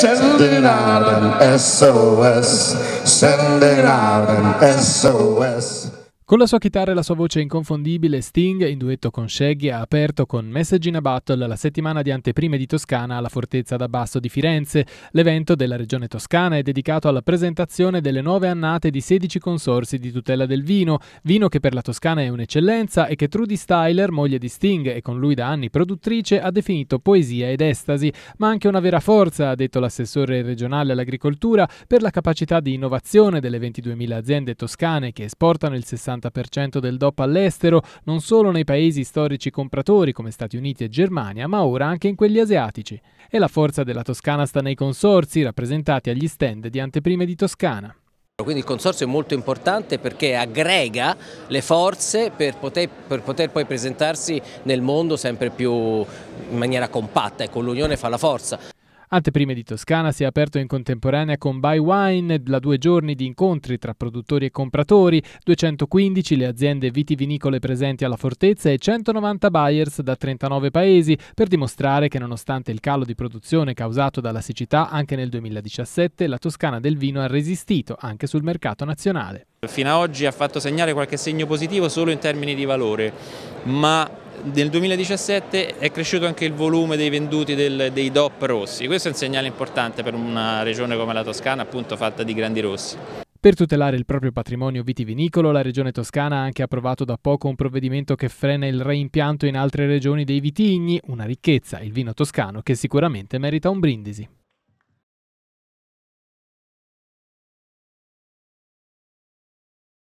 Sending out an SOS. Sending out an SOS. Con la sua chitarra e la sua voce inconfondibile, Sting, in duetto con Shaggy, ha aperto con Message in a Battle la settimana di anteprime di Toscana alla Fortezza d'Abbasso di Firenze. L'evento della regione toscana è dedicato alla presentazione delle nuove annate di 16 consorsi di tutela del vino, vino che per la Toscana è un'eccellenza e che Trudy Styler, moglie di Sting e con lui da anni produttrice, ha definito poesia ed estasi, ma anche una vera forza, ha detto l'assessore regionale all'agricoltura, per la capacità di innovazione delle 22.000 aziende toscane che esportano il 60 70% del DOP all'estero, non solo nei paesi storici compratori come Stati Uniti e Germania, ma ora anche in quelli asiatici. E la forza della Toscana sta nei consorzi rappresentati agli stand di anteprime di Toscana. Quindi il consorzio è molto importante perché aggrega le forze per poter, per poter poi presentarsi nel mondo sempre più in maniera compatta, ecco l'unione fa la forza. Anteprime di Toscana si è aperto in contemporanea con Buy Wine, da due giorni di incontri tra produttori e compratori, 215 le aziende vitivinicole presenti alla fortezza e 190 buyers da 39 paesi per dimostrare che nonostante il calo di produzione causato dalla siccità anche nel 2017, la Toscana del vino ha resistito anche sul mercato nazionale. Fino ad oggi ha fatto segnare qualche segno positivo solo in termini di valore, ma nel 2017 è cresciuto anche il volume dei venduti del, dei DOP rossi, questo è un segnale importante per una regione come la Toscana appunto fatta di grandi rossi. Per tutelare il proprio patrimonio vitivinicolo, la Regione Toscana ha anche approvato da poco un provvedimento che frena il reimpianto in altre regioni dei vitigni, una ricchezza, il vino toscano, che sicuramente merita un brindisi.